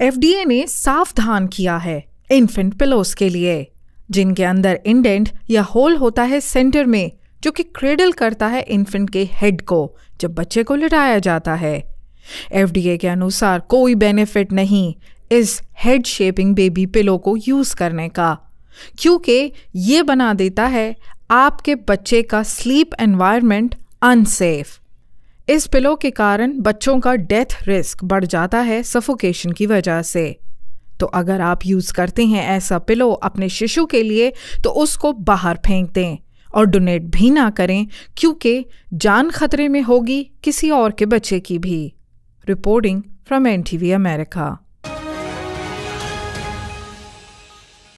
FDA ने सावधान किया है इन्फेंट पिलोस के लिए जिनके अंदर इंडेंट या होल होता है सेंटर में जो कि क्रेडल करता है इन्फेंट के हेड को जब बच्चे को लिटाया जाता है एफडीए के अनुसार कोई बेनिफिट नहीं इस हेड शेपिंग बेबी पिलो को यूज़ करने का क्योंकि ये बना देता है आपके बच्चे का स्लीप एनवायरनमेंट अनसेफ इस पिलो के कारण बच्चों का डेथ रिस्क बढ़ जाता है सफोकेशन की वजह से तो अगर आप यूज़ करते हैं ऐसा पिलो अपने शिशु के लिए तो उसको बाहर फेंक दें और डोनेट भी ना करें क्योंकि जान खतरे में होगी किसी और के बच्चे की भी reporting from N T America